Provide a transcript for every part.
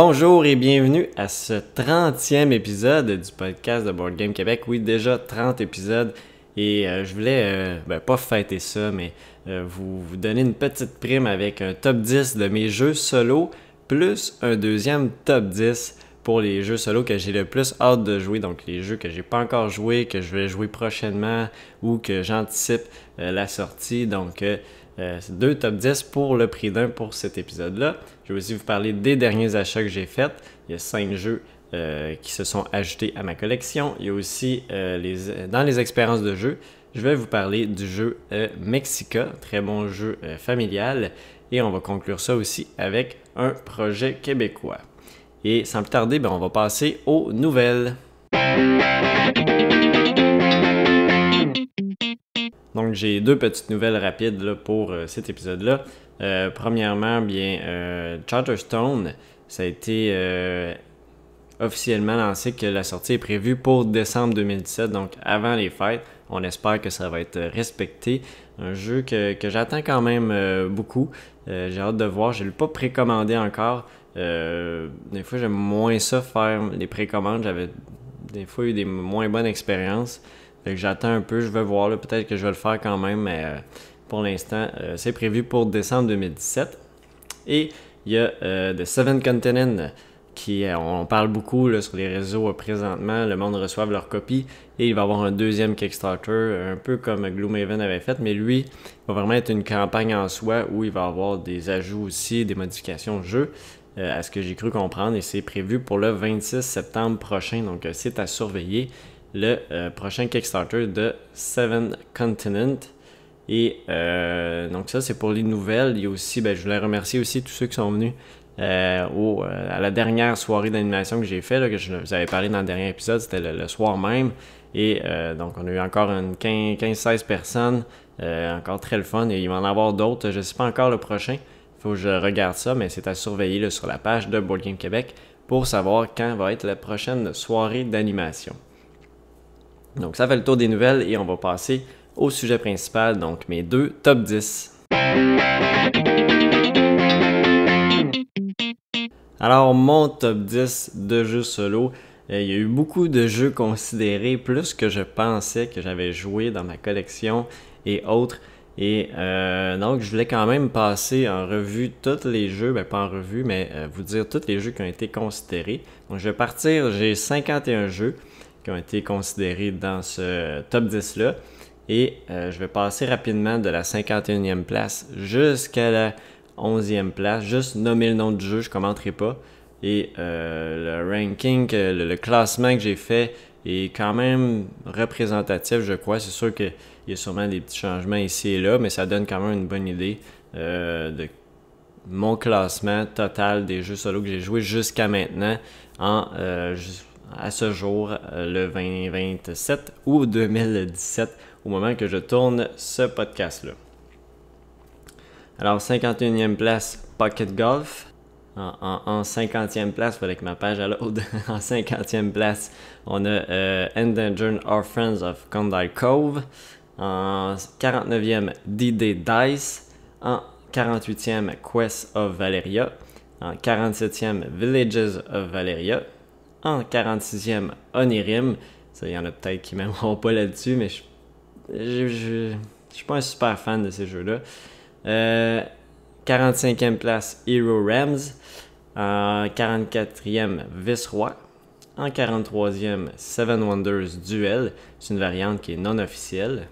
Bonjour et bienvenue à ce 30e épisode du podcast de Board Game Québec. Oui, déjà 30 épisodes et euh, je voulais, euh, ben, pas fêter ça, mais euh, vous, vous donner une petite prime avec un top 10 de mes jeux solo, plus un deuxième top 10 pour les jeux solo que j'ai le plus hâte de jouer, donc les jeux que j'ai pas encore joué, que je vais jouer prochainement ou que j'anticipe la sortie. Donc euh, deux top 10 pour le prix d'un pour cet épisode-là. Je vais aussi vous parler des derniers achats que j'ai faits. Il y a cinq jeux euh, qui se sont ajoutés à ma collection. Il y a aussi euh, dans les expériences de jeu, je vais vous parler du jeu Mexica, très bon jeu familial. Et on va conclure ça aussi avec un projet québécois. Et sans plus tarder, ben, on va passer aux nouvelles. Donc j'ai deux petites nouvelles rapides pour euh, cet épisode-là. Euh, premièrement, bien, euh, Charterstone, ça a été officiellement lancé que la sortie est prévue pour décembre 2017, donc avant les fêtes. On espère que ça va être respecté. Un jeu que, que j'attends quand même beaucoup. j'ai hâte de voir. Je ne l'ai pas précommandé encore. des fois, j'aime moins ça faire les précommandes. J'avais des fois eu des moins bonnes expériences j'attends un peu, je vais voir, peut-être que je vais le faire quand même, mais euh, pour l'instant, euh, c'est prévu pour décembre 2017. Et il y a euh, The Seven Continent, qui on parle beaucoup là, sur les réseaux présentement, le monde reçoit leur copie, et il va avoir un deuxième Kickstarter, un peu comme Gloomhaven avait fait, mais lui, il va vraiment être une campagne en soi, où il va avoir des ajouts aussi, des modifications au jeu, à ce que j'ai cru comprendre, et c'est prévu pour le 26 septembre prochain, donc c'est à surveiller le euh, prochain Kickstarter de Seven Continent. Et euh, donc ça, c'est pour les nouvelles. Il y a aussi, ben, je voulais remercier aussi tous ceux qui sont venus euh, à la dernière soirée d'animation que j'ai fait, là, que je vous avais parlé dans le dernier épisode, c'était le, soir même. Et donc on a eu encore une 15-16 personnes, encore très le fun. Et il va en avoir d'autres, je ne sais pas encore le prochain. Il faut que je regarde ça, mais c'est à surveiller sur la page de Board Game Québec pour savoir quand va être la prochaine soirée d'animation. Donc ça fait le tour des nouvelles et on va passer au sujet principal, donc mes deux top 10. Alors mon top 10 de jeux solo, euh, il y a eu beaucoup de jeux considérés, plus que je pensais que j'avais joué dans ma collection et autres. Et euh, donc, je voulais quand même passer en revue tous les jeux, ben pas en revue, mais euh, vous dire tous les jeux qui ont été considérés. Donc, je vais partir, j'ai 51 jeux ont été considérés dans ce top 10-là. Et euh, je vais passer rapidement de la 51e place jusqu'à la 11e place. Juste nommer le nom du jeu, je ne commenterai pas. Et euh, le ranking, le, classement que j'ai fait est quand même représentatif, je crois. C'est sûr qu'il y a sûrement des petits changements ici et là, mais ça donne quand même une bonne idée euh, de mon classement total des jeux solo que j'ai joué jusqu'à maintenant en euh, à ce jour, euh, le 2027 ou 2017, au moment que je tourne ce podcast-là. Alors, 51e place, Pocket Golf. En, 50e place, avec ma page à l'autre. en 50e place, on a euh, Endangered Friends of Condal Cove. En 49e, D.D. Dice. En 48e, Quest of Valeria. En 47e, Villages of Valeria en 46e Onirim. Il y en a peut-être qui m'aimeront pas là-dessus, mais je, ne suis pas un super fan de ces jeux-là. 45e euh, place, Hero Rams. Euh, en 44e, vice En 43e, Seven Wonders Duel. C'est une variante qui est non officielle.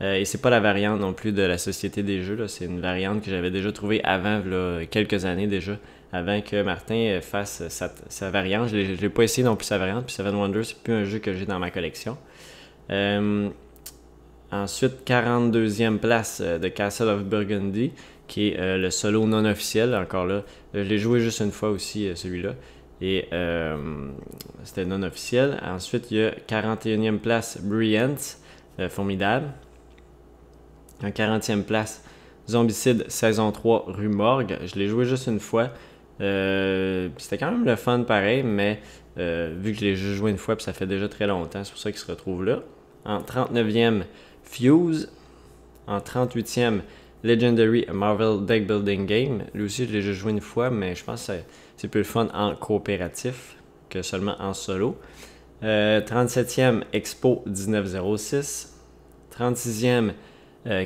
Euh, et c'est pas la variante non plus de la Société des Jeux. C'est une variante que j'avais déjà trouvée avant, là, quelques années déjà avant que Martin euh, fasse sa, variante. Je ne l'ai pas essayé non plus sa variante, puis Seven Wonders, c'est plus un jeu que j'ai dans ma collection. Euh, ensuite, 42e place euh, de Castle of Burgundy, qui est le solo non officiel, encore là. Je l'ai joué juste une fois aussi, celui-là. Et c'était non officiel. Ensuite, il y a 41e place Brilliant, formidable. En 40e place, Zombicide saison 3 rue Morgue. Je l'ai joué juste une fois. Euh, c'était quand même le fun pareil, mais euh, vu que je l'ai juste joué une fois, puis ça fait déjà très longtemps, c'est pour ça qu'il se retrouve là. En 39e, Fuse. En 38e, Legendary Marvel Deck Building Game. Lui aussi, je l'ai juste joué une fois, mais je pense que c'est plus le fun en coopératif que seulement en solo. 37e, euh, Expo 1906. 36e,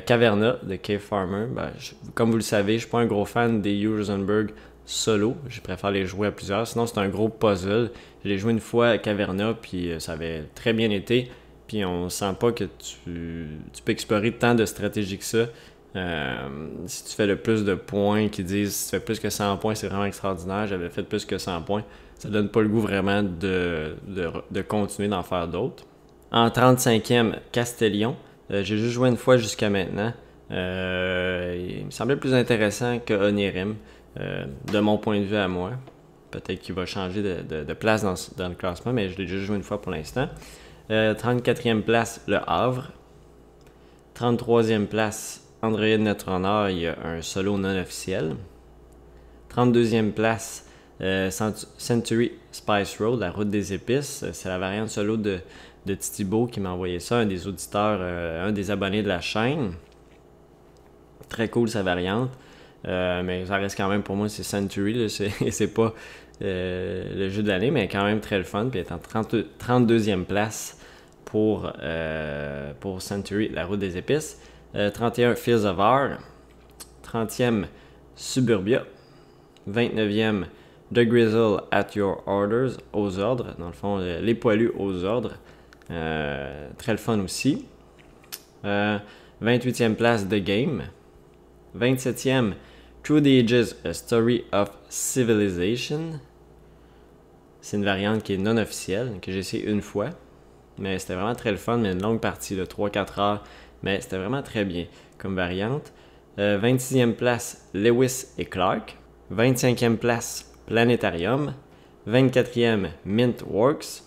Caverna de Cave Farmer. Ben, comme vous le savez, je ne suis pas un gros fan des Rosenberg solo. Je préfère les jouer à plusieurs. Sinon, c'est un gros puzzle. Je l'ai joué une fois à Caverna, puis euh, ça avait très bien été. Puis on sent pas que tu, peux explorer tant de stratégies que ça. Euh, si tu fais le plus de points qui disent si tu fais plus que 100 points, c'est vraiment extraordinaire. J'avais fait plus que 100 points. Ça donne pas le goût vraiment de, continuer d'en faire d'autres. En 35e, Castellion. Euh, j'ai juste joué une fois jusqu'à maintenant. il me semblait plus intéressant que Onirim. Euh, de mon point de vue à moi. Peut-être qu'il va changer de, place dans, le classement, mais je l'ai déjà joué une fois pour l'instant. 34e euh, place, Le Havre. 33e place, André honneur il y a un solo non officiel. 32e place, euh, Century Spice Road, la route des épices. C'est la variante solo de, de Titibo qui m'a envoyé ça, un des auditeurs, un des abonnés de la chaîne. Très cool sa variante. Euh, mais ça reste quand même pour moi, c'est Century. C'est pas euh, le jeu de l'année, mais quand même très le fun. Puis est en 32e place pour, euh, pour Century, la route des épices. 31 Fields of Art. 30e Suburbia. 29e The Grizzle at Your Orders, aux ordres. Dans le fond, les poilus aux ordres. très le fun aussi. 28e place The Game. 27e Through the Ages, A Story of Civilization. C'est une variante qui est non officielle, que j'ai essayé une fois. Mais c'était vraiment très le fun, mais une longue partie de 3-4 heures. Mais c'était vraiment très bien comme variante. 26e euh, place, Lewis et Clark. 25e place, Planetarium. 24e, Mint Works.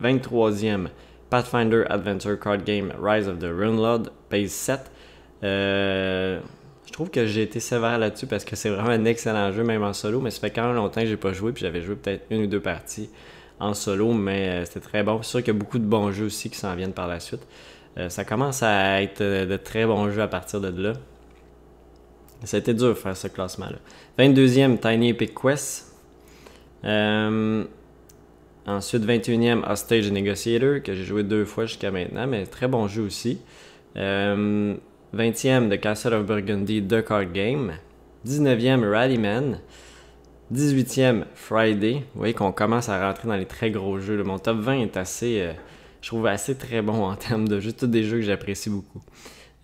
23e, Pathfinder Adventure Card Game Rise of the Runelord, page 7. Euh, je trouve que j'ai été sévère là-dessus parce que c'est vraiment un excellent jeu, même en solo, mais ça fait quand même longtemps que j'ai pas joué, puis j'avais joué peut-être une ou deux parties en solo, mais euh, c'était très bon. C'est sûr qu'il y a beaucoup de bons jeux aussi qui s'en viennent par la suite. Euh, ça commence à être euh, de très bons jeux à partir de là. Ça a été dur de faire ce classement-là. 22e, Tiny Epic Quest. ensuite, 21e, Hostage Negotiator, que j'ai joué deux fois jusqu'à maintenant, mais très bon jeu aussi. 20e de Castle of Burgundy The Card Game, 19e Rallyman, 18e Friday. Vous voyez qu'on commence à rentrer dans les très gros jeux. Mon top 20 est assez, euh, je trouve assez très bon en termes de jeux, tous des jeux que j'apprécie beaucoup.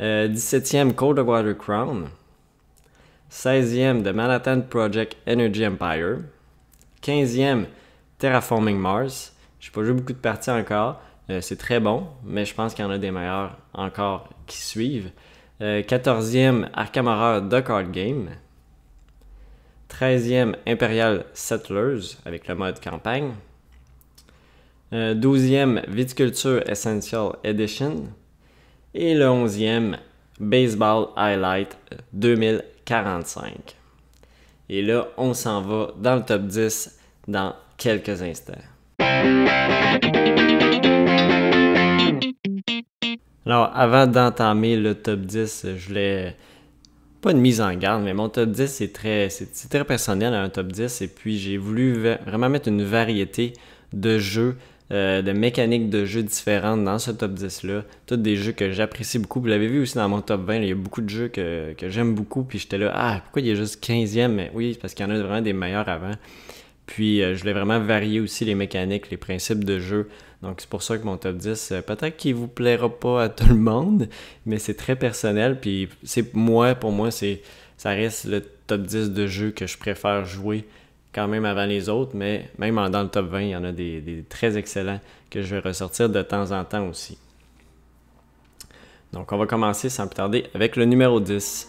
17e euh, Cold Water Crown, 16e The Manhattan Project Energy Empire, 15e Terraforming Mars. Je n'ai pas joué beaucoup de parties encore. Euh, c'est très bon, mais je pense qu'il y en a des meilleurs encore qui suivent. 14e, Arkham Horror The Card Game. 13e, Imperial Settlers avec le mode campagne. 12e, euh, Viticulture Essential Edition. Et le 11e, Baseball Highlight 2045. Et là, on s'en va dans le top 10 dans quelques instants. Alors, avant d'entamer le top 10, je voulais. Pas une mise en garde, mais mon top 10, c'est très, c'est, très personnel, un top 10. Et puis, j'ai voulu vraiment mettre une variété de jeux, euh, de mécaniques de jeux différentes dans ce top 10-là. Tous des jeux que j'apprécie beaucoup. Vous l'avez vu aussi dans mon top 20, il y a beaucoup de jeux que, j'aime beaucoup. Puis j'étais là, ah, pourquoi il y a juste 15e? Mais oui, parce qu'il y en a vraiment des meilleurs avant. Puis euh, je l'ai vraiment varié aussi les mécaniques, les principes de jeu. Donc c'est pour ça que mon top 10, euh, peut-être qu'il vous plaira pas à tout le monde, mais c'est très personnel. Puis c'est moi, pour moi, ça reste le top 10 de jeux que je préfère jouer quand même avant les autres, mais même dans le top 20, il y en a des très excellents que je vais ressortir de temps en temps aussi. Donc on va commencer sans plus tarder avec le numéro 10.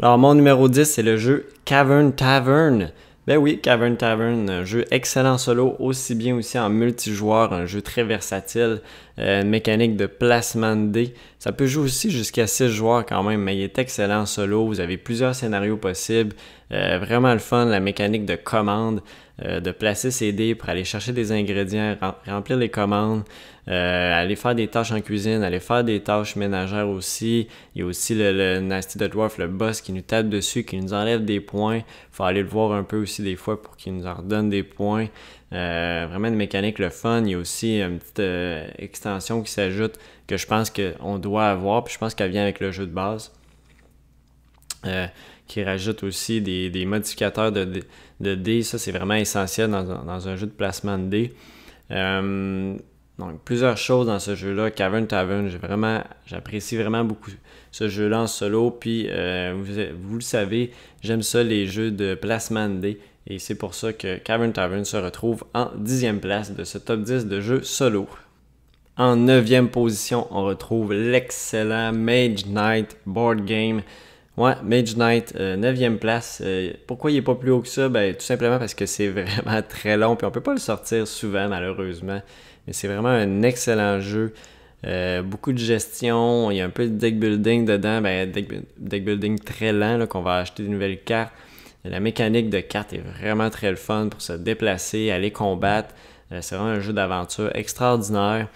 Alors mon numéro 10, c'est le jeu Cavern Tavern. Ben oui, Cavern Tavern, un jeu excellent solo, aussi bien aussi en multijoueur, un jeu très versatile, une euh, mécanique de placement de dés. Ça peut jouer aussi jusqu'à 6 joueurs quand même, mais il est excellent solo, vous avez plusieurs scénarios possibles, euh, vraiment le fun, la mécanique de commande, euh, de placer ses dés pour aller chercher des ingrédients, remplir les commandes, euh, aller faire des tâches en cuisine, aller faire des tâches ménagères aussi. Il y a aussi le, Nasty the Dwarf, le boss qui nous tape dessus, qui nous enlève des points. Il faut aller le voir un peu aussi des fois pour qu'il nous en redonne des points. vraiment une mécanique le fun. Il y a aussi une petite extension qui s'ajoute que je pense qu'on doit avoir, puis je pense qu'elle vient avec le jeu de base qui rajoute aussi des, modificateurs de, de, dés. Ça, c'est vraiment essentiel dans, un jeu de placement de dés. Euh, donc, plusieurs choses dans ce jeu-là. Cavern Tavern, vraiment, j'apprécie vraiment beaucoup ce jeu-là en solo. Puis, euh, vous, vous, le savez, j'aime ça les jeux de placement de dés. Et c'est pour ça que Cavern Tavern se retrouve en dixième place de ce top 10 de jeux solo. En neuvième position, on retrouve l'excellent Mage Knight Board Game. Ouais, Mage Knight, 9e euh, place. Euh, pourquoi il n'est pas plus haut que ça? Ben, tout simplement parce que c'est vraiment très long, puis on peut pas le sortir souvent, malheureusement. Mais c'est vraiment un excellent jeu. Euh, beaucoup de gestion, il y a un peu de deck building dedans, ben, deck, building très lent, qu'on va acheter de nouvelles cartes. La mécanique de cartes est vraiment très le fun pour se déplacer, aller combattre. c'est vraiment un jeu d'aventure extraordinaire.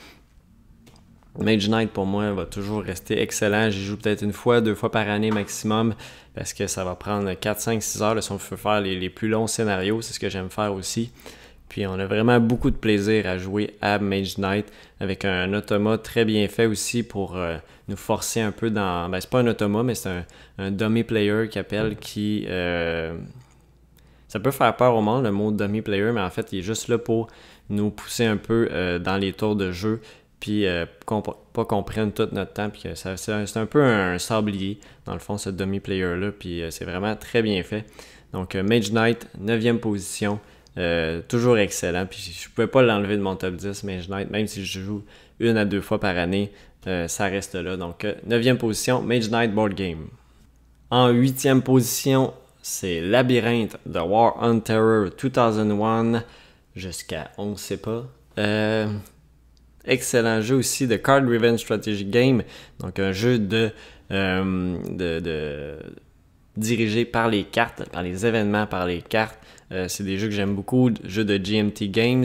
Mage Knight pour moi va toujours rester excellent. J'y joue peut-être une fois, deux fois par année maximum parce que ça va prendre 4, 5, 6 heures si on veut faire les, plus longs scénarios. C'est ce que j'aime faire aussi. Puis on a vraiment beaucoup de plaisir à jouer à Mage Knight avec un, automa très bien fait aussi pour euh, nous forcer un peu dans. Ben, c'est pas un automa, mais c'est un, dummy player qui appelle qui. Euh, ça peut faire peur au monde le mot dummy player, mais en fait, il est juste là pour nous pousser un peu euh, dans les tours de jeu puis euh, pas qu'on prenne tout notre temps, puis c'est un peu un sablier, dans le fond, ce demi-player-là, puis euh, c'est vraiment très bien fait. Donc, euh, Mage Knight, 9e position, toujours excellent, puis je pouvais pas l'enlever de mon top 10, Mage Knight, même si je joue une à deux fois par année, ça reste là. Donc, 9e position, Mage Knight Board Game. En 8e position, c'est Labyrinthe de War on Terror 2001 jusqu'à on ne sait pas. Euh, Excellent jeu aussi de Card driven Strategy Game, donc un jeu euh, de, dirigé par les cartes, par les événements, par les cartes. Euh, c'est des jeux que j'aime beaucoup, jeux de GMT Games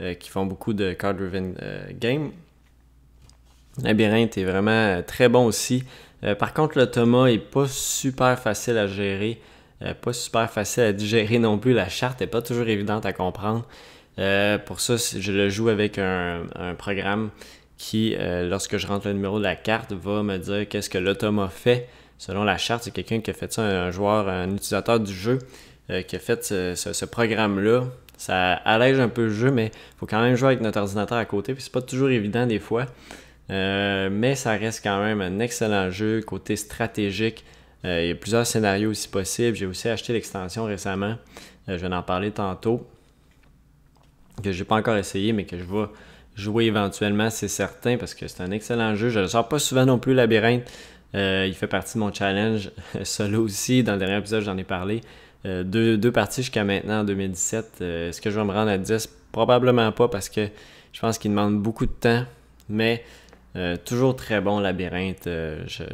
euh, qui font beaucoup de card driven Game. games. Labyrinthe est vraiment très bon aussi. par contre, le Thomas est pas super facile à gérer, pas super facile à digérer non plus. La charte n'est pas toujours évidente à comprendre. Euh, pour ça, je le joue avec un, programme qui, euh, lorsque je rentre le numéro de la carte, va me dire qu'est-ce que l'autom fait. Selon la charte, c'est quelqu'un qui a fait ça, un joueur, un utilisateur du jeu, euh, qui a fait ce, programme-là. Ça allège un peu le jeu, mais il faut quand même jouer avec notre ordinateur à côté. Puis c'est pas toujours évident des fois. mais ça reste quand même un excellent jeu, côté stratégique. il y a plusieurs scénarios aussi possibles J'ai aussi acheté l'extension récemment. je vais en parler tantôt que je n'ai pas encore essayé, mais que je vais jouer éventuellement, c'est certain, parce que c'est un excellent jeu. Je ne le sors pas souvent non plus, Labyrinthe. Euh, il fait partie de mon challenge solo aussi. Dans le dernier épisode, j'en ai parlé. Euh, deux, parties jusqu'à maintenant en 2017. Euh, est-ce que je vais me rendre à 10 Probablement pas, parce que je pense qu'il demande beaucoup de temps. Mais toujours très bon, Labyrinthe.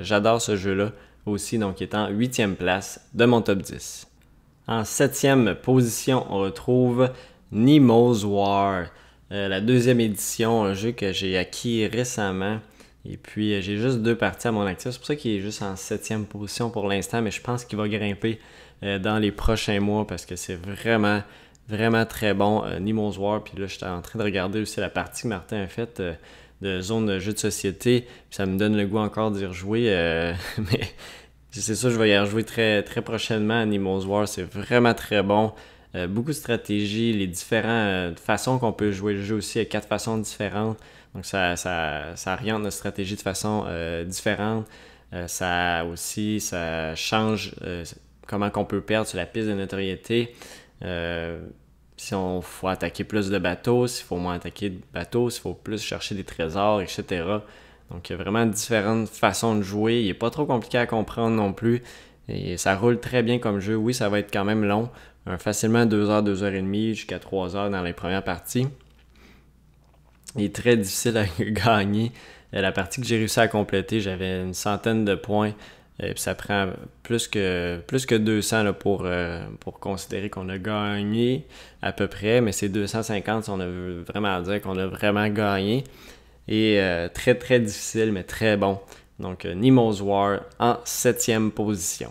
J'adore ce jeu-là aussi, donc il est en 8 place de mon top 10. En septième position, on retrouve Nemo's War. Euh, la deuxième édition, un jeu que j'ai acquis récemment. Et puis, euh, j'ai juste deux parties à mon actif. C'est pour ça qu'il est juste en septième position pour l'instant, mais je pense qu'il va grimper euh, dans les prochains mois parce que c'est vraiment, vraiment très bon. Nemo's War. Puis là, j'étais en train de regarder aussi la partie que Martin a faite de zone de jeu de société. Puis ça me donne le goût encore d'y rejouer. mais c'est ça, je vais y rejouer très, très prochainement à War. C'est vraiment très bon. Euh, beaucoup de stratégies, les différentes euh, façons qu'on peut jouer le jeu aussi, il a quatre façons différentes. Donc ça, ça, ça oriente notre stratégie de façon euh, différente. ça aussi, ça change comment qu'on peut perdre sur la piste de notoriété. si on faut attaquer plus de bateaux, s'il faut moins attaquer de bateaux, s'il faut plus chercher des trésors, etc. Donc il y a vraiment différentes façons de jouer. Il n'est pas trop compliqué à comprendre non plus. Et ça roule très bien comme jeu. Oui, ça va être quand même long. Euh, facilement 2 heures, 2 heures et demie jusqu'à 3 heures dans les premières parties. Il est très difficile à gagner. Euh, la partie que j'ai réussi à compléter, j'avais une centaine de points. Et euh, ça prend plus que, plus que 200 pour, pour considérer qu'on a gagné à peu près, mais c'est 250 si on veut vraiment dire qu'on a vraiment gagné. Et très très difficile, mais très bon. Donc, Nemo's War en septième position.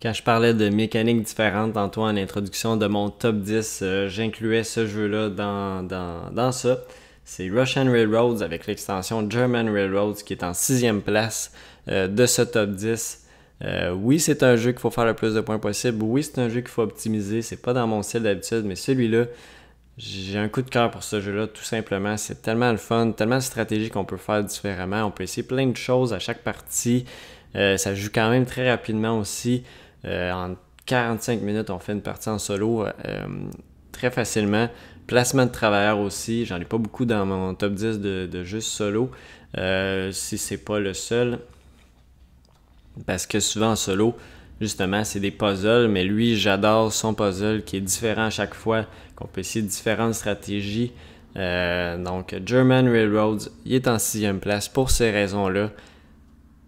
Quand je parlais de mécaniques différentes Antoine, en introduction de mon top 10, euh, j'incluais ce jeu-là dans, dans, ça. C'est Russian Railroads avec l'extension German Railroads qui est en sixième place euh, de ce top 10. Euh, oui, c'est un jeu qu'il faut faire le plus de points possible. Oui, c'est un jeu qu'il faut optimiser. C'est pas dans mon style d'habitude, mais celui-là, j'ai un coup de cœur pour ce jeu-là, tout simplement. C'est tellement le fun, tellement de stratégies qu'on peut faire différemment. On peut essayer plein de choses à chaque partie. ça joue quand même très rapidement aussi. Euh, en 45 minutes, on fait une partie en solo euh, très facilement. Placement de travailleurs aussi, j'en ai pas beaucoup dans mon top 10 de, de juste solo, euh, si c'est pas le seul. Parce que souvent en solo, justement, c'est des puzzles, mais lui, j'adore son puzzle qui est différent à chaque fois, qu'on peut essayer différentes stratégies. donc, German Railroads, il est en sixième place pour ces raisons-là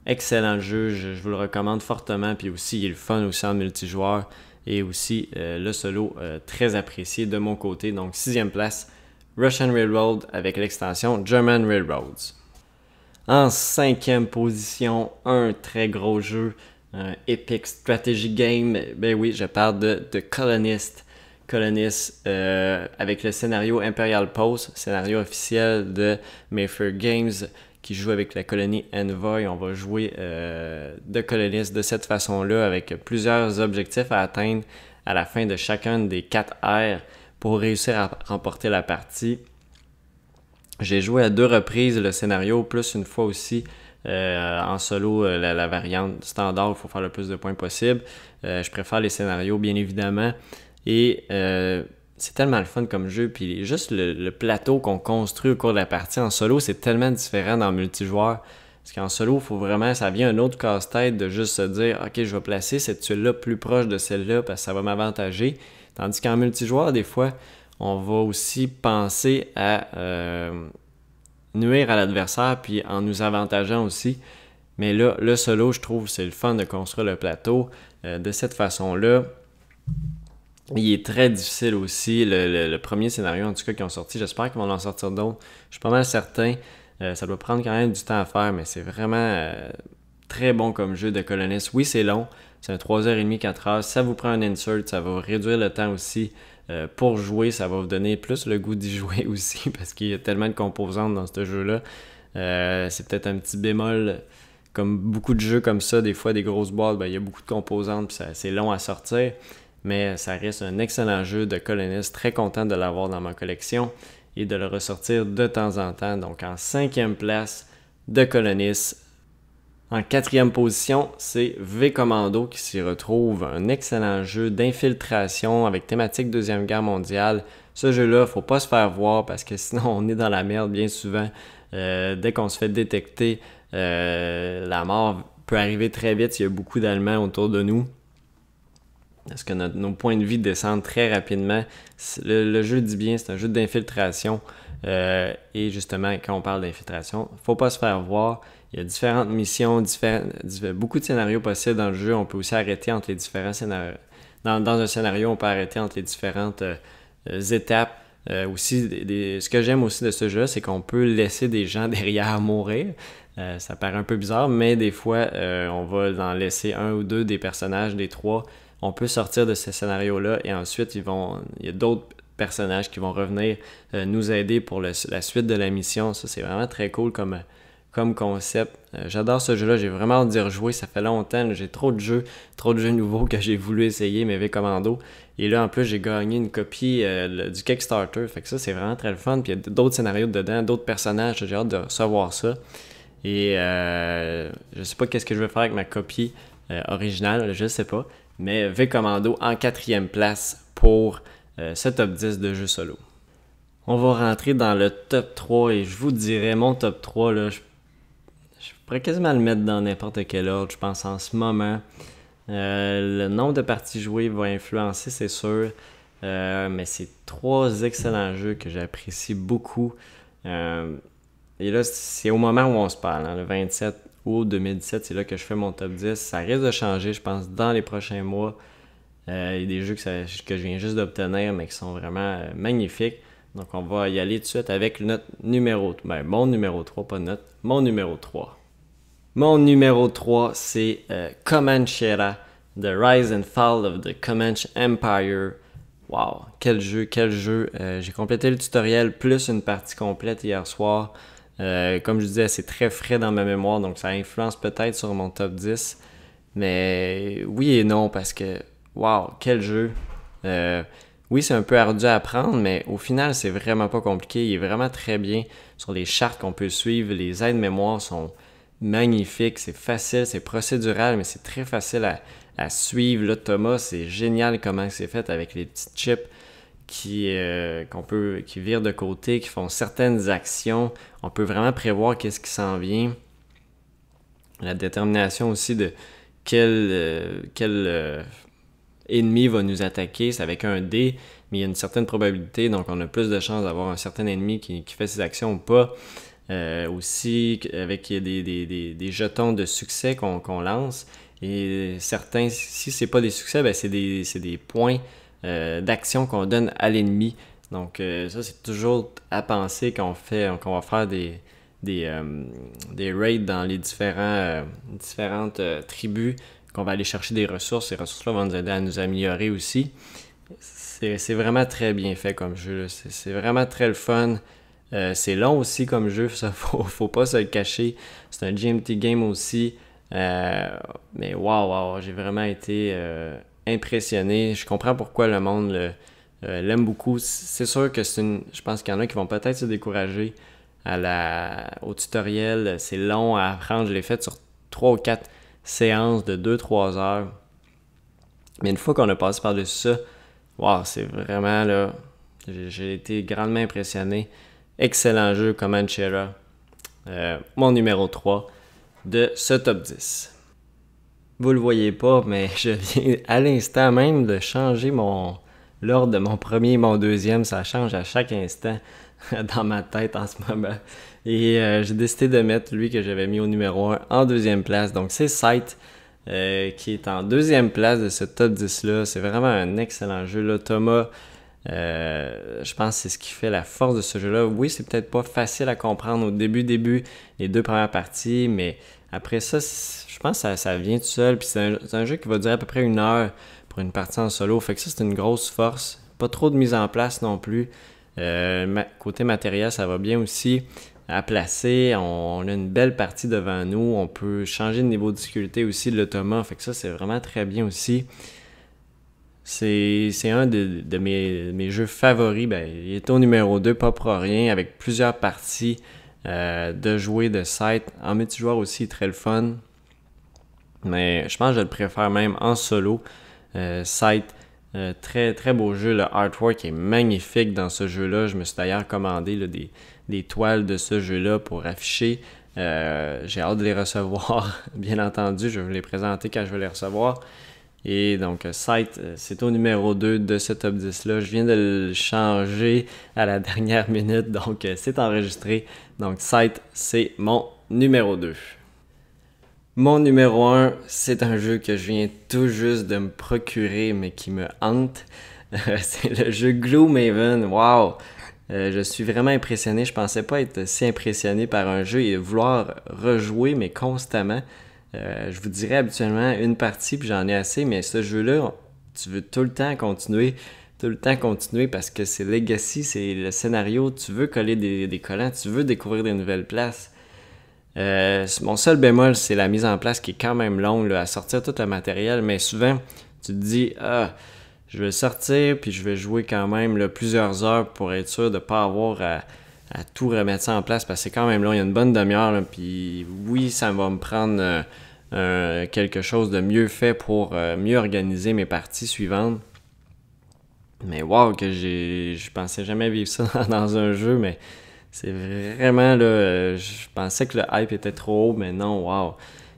excellent jeu, je, vous le recommande fortement. Puis aussi, il est fun aussi en multijoueur et aussi euh, le solo euh, très apprécié de mon côté. Donc, sixième place, Russian Railroad avec l'extension German Railroads. En cinquième position, un très gros jeu, un Epic Strategy Game. Ben oui, je parle de Colonist. Colonist euh, avec le scénario Imperial Post, scénario officiel de Mayfair Games joue avec la colonie Envoy. On va jouer euh, de colonistes de cette façon-là avec plusieurs objectifs à atteindre à la fin de chacun des quatre R pour réussir à remporter la partie. J'ai joué à deux reprises le scénario, plus une fois aussi euh, en solo euh, la, variante standard, il faut faire le plus de points possible. je préfère les scénarios bien évidemment. Et c'est tellement le fun comme jeu. Puis juste le, plateau qu'on construit au cours de la partie en solo, c'est tellement différent dans multijoueur. Parce qu'en solo, faut vraiment, ça vient un autre casse-tête de juste se dire, OK, je vais placer cette tuile-là plus proche de celle-là parce que ça va m'avantager. Tandis qu'en multijoueur, des fois, on va aussi penser à euh, nuire à l'adversaire, puis en nous avantageant aussi. Mais là, le solo, je trouve, c'est le fun de construire le plateau euh, de cette façon-là. Il est très difficile aussi, le, premier scénario en tout cas qui ont sorti. J'espère qu'ils vont en sortir d'autres. Je suis pas mal certain. Euh, ça doit prendre quand même du temps à faire, mais c'est vraiment euh, très bon comme jeu de coloniste. Oui, c'est long. C'est un 3h30, 4h. Ça vous prend un insert. Ça va réduire le temps aussi euh, pour jouer. Ça va vous donner plus le goût d'y jouer aussi parce qu'il y a tellement de composantes dans ce jeu-là. c'est peut-être un petit bémol comme beaucoup de jeux comme ça, des fois des grosses boîtes, ben, il y a beaucoup de composantes, puis c'est long à sortir mais ça reste un excellent jeu de coloniste, très content de l'avoir dans ma collection et de le ressortir de temps en temps. Donc en cinquième place de coloniste. En quatrième position, c'est V Commando qui s'y retrouve, un excellent jeu d'infiltration avec thématique Deuxième Guerre mondiale. Ce jeu-là, faut pas se faire voir parce que sinon on est dans la merde bien souvent. Euh, dès qu'on se fait détecter, euh, la mort peut arriver très vite. s'il y a beaucoup d'Allemands autour de nous est-ce que nos points de vie descendent très rapidement. Le, jeu dit bien, c'est un jeu d'infiltration. Euh, et justement, quand on parle d'infiltration, il ne faut pas se faire voir. Il y a différentes missions, beaucoup de scénarios possibles dans le jeu. On peut aussi arrêter entre les différents scénarios. Dans, un scénario, on peut arrêter entre les différentes euh, étapes. Euh, aussi, ce que j'aime aussi de ce jeu, c'est qu'on peut laisser des gens derrière mourir. ça paraît un peu bizarre, mais des fois, on va en laisser un ou deux des personnages, des trois, on peut sortir de ce scénario-là et ensuite ils vont, il y a d'autres personnages qui vont revenir euh, nous aider pour la suite de la mission. Ça, c'est vraiment très cool comme, comme concept. Euh, j'adore ce jeu-là, j'ai vraiment envie de rejouer, ça fait longtemps, j'ai trop de jeux, trop de jeux nouveaux que j'ai voulu essayer, mais V Commando. Et là, en plus, j'ai gagné une copie euh, du Kickstarter, fait que ça, c'est vraiment très le fun. Puis il y a d'autres scénarios dedans, d'autres personnages, j'ai hâte de recevoir ça. Et je je sais pas qu'est-ce que je vais faire avec ma copie. Euh, original, je sais pas. Mais V Commando en quatrième place pour euh, ce top 10 de jeux solo. On va rentrer dans le top 3 et je vous dirais mon top 3, là, je, pourrais quasiment le mettre dans n'importe quel ordre, je pense en ce moment. Euh, le nombre de parties jouées va influencer, c'est sûr. mais c'est trois excellents jeux que j'apprécie beaucoup. et là, c'est au moment où on se parle. Hein, le 27 ou 2017, c'est là que je fais mon top 10. Ça risque de changer, je pense, dans les prochains mois. Euh, il y a des jeux que, je viens juste d'obtenir, mais qui sont vraiment euh, magnifiques. Donc, on va y aller tout de suite avec notre numéro. Ben, mon numéro 3, pas notre. Mon numéro 3. Mon numéro 3, c'est euh, Comanchera, The Rise and Fall of the Comanche Empire. Wow, quel jeu, quel jeu. J'ai complété le tutoriel plus une partie complète hier soir. Euh, comme je disais, c'est très frais dans ma mémoire, donc ça influence peut-être sur mon top 10. Mais oui et non, parce que, waouh, quel jeu! Euh, oui, c'est un peu ardu à apprendre, mais au final, c'est vraiment pas compliqué. Il est vraiment très bien sur les chartes qu'on peut suivre. Les aides-mémoire sont magnifiques, c'est facile, c'est procédural, mais c'est très facile à, suivre. Là, Thomas, c'est génial comment c'est fait avec les petits chips qui, euh, qu'on peut, qui virent de côté, qui font certaines actions. On peut vraiment prévoir qu'est-ce qui s'en vient. La détermination aussi de quel, euh, euh, ennemi va nous attaquer. C'est avec un dé, mais il y a une certaine probabilité, donc on a plus de chances d'avoir un certain ennemi qui, fait ses actions ou pas. aussi avec des, des, jetons de succès qu'on, lance. Et certains, si ce n'est pas des succès, ben, c'est des, c'est des points euh, d'action qu'on donne à l'ennemi. Donc euh, ça, c'est toujours à penser qu'on fait, qu'on va faire des, des, euh, raids dans les différents, différentes tribus, qu'on va aller chercher des ressources. Ces ressources-là vont nous aider à nous améliorer aussi. C'est vraiment très bien fait comme jeu. C'est vraiment très le fun. c'est long aussi comme jeu, ça faut, faut pas se le cacher. C'est un GMT game aussi. mais waouh, wow, j'ai vraiment été impressionné. Je comprends pourquoi le monde euh, l'aime beaucoup. C'est sûr que c'est une. Je pense qu'il y en a qui vont peut-être se décourager à la... au tutoriel. C'est long à apprendre. Je l'ai fait sur 3 ou 4 séances de 2-3 heures. Mais une fois qu'on a passé par-dessus ça, waouh, c'est vraiment là. J'ai été grandement impressionné. Excellent jeu, Comanchera. Euh, mon numéro 3 de ce top 10. Vous le voyez pas, mais je viens à l'instant même de changer mon l'ordre de mon premier et mon deuxième. Ça change à chaque instant dans ma tête en ce moment. Et euh, j'ai décidé de mettre lui que j'avais mis au numéro 1 en deuxième place. Donc c'est Sight euh, qui est en deuxième place de ce top 10-là. C'est vraiment un excellent jeu. Là. Thomas, euh, je pense que c'est ce qui fait la force de ce jeu-là. Oui, c'est peut-être pas facile à comprendre au début, début, les deux premières parties, mais après ça, je pense que ça, vient tout seul. Puis c'est un, jeu qui va durer à peu près une heure pour une partie en solo. Fait que ça, c'est une grosse force. Pas trop de mise en place non plus. Euh, côté matériel, ça va bien aussi. À placer, on, a une belle partie devant nous. On peut changer de niveau de difficulté aussi de Ça Fait que ça, c'est vraiment très bien aussi. C'est un de, mes, jeux favoris. Ben, il est au numéro 2, pas pour rien, avec plusieurs parties. Euh, de jouer de site. En multijoueur aussi, très le fun. Mais je pense que je le préfère même en solo. Euh, site, euh, très très beau jeu. Le artwork est magnifique dans ce jeu-là. Je me suis d'ailleurs commandé des, des, toiles de ce jeu-là pour afficher. J'ai hâte de les recevoir, bien entendu. Je vais les présenter quand je vais les recevoir. Et donc, Sight, euh, c'est au numéro 2 de ce top 10-là. Je viens de le changer à la dernière minute, donc euh, c'est enregistré. Donc, Sight, c'est mon numéro 2. Mon numéro 1, c'est un jeu que je viens tout juste de me procurer, mais qui me hante. c'est le jeu Gloomhaven. Wow! Euh, je suis vraiment impressionné. Je pensais pas être si impressionné par un jeu et vouloir rejouer, mais constamment. Euh, je vous dirais habituellement une partie, puis j'en ai assez, mais ce jeu-là, tu veux tout le temps continuer, tout le temps continuer parce que c'est legacy, c'est le scénario, tu veux coller des, collants, tu veux découvrir des nouvelles places. Euh, mon seul bémol, c'est la mise en place qui est quand même longue à sortir tout le matériel, mais souvent, tu te dis, ah, je vais sortir, puis je vais jouer quand même plusieurs heures pour être sûr de ne pas avoir à à tout remettre ça en place parce que c'est quand même long. Il y a une bonne demi-heure. Puis oui, ça va me prendre euh, quelque chose de mieux fait pour euh, mieux organiser mes parties suivantes. Mais wow, que j'ai, je pensais jamais vivre ça dans un jeu, mais c'est vraiment là. Je pensais que le hype était trop haut, mais non, waouh.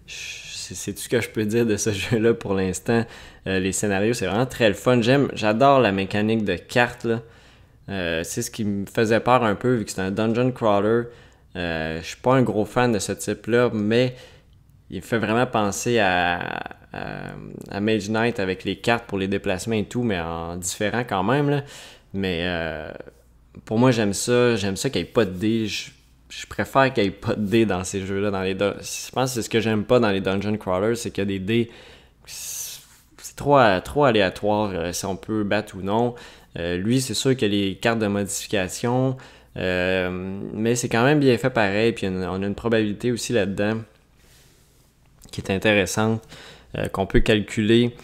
C'est tout ce que je peux dire de ce jeu-là pour l'instant. Euh, les scénarios, c'est vraiment très le fun. J'aime, j'adore la mécanique de cartes là. Euh, c'est ce qui me faisait peur un peu vu que c'est un dungeon crawler. Euh, je suis pas un gros fan de ce type-là, mais il me fait vraiment penser à, Mage Knight avec les cartes pour les déplacements et tout, mais en différent quand même. Mais euh, pour moi, j'aime ça. J'aime ça qu'il n'y ait pas de dés. Je, préfère qu'il n'y ait pas de dés dans ces jeux-là. Dans les je pense que c'est ce que j'aime pas dans les dungeon crawlers, c'est qu'il y a des dés. C'est trop, trop aléatoire euh, si on peut battre ou non. Euh, lui, c'est sûr qu'il y a les cartes de modification, euh, mais c'est quand même bien fait pareil. Puis on a une probabilité aussi là-dedans qui est intéressante, euh, qu'on peut calculer.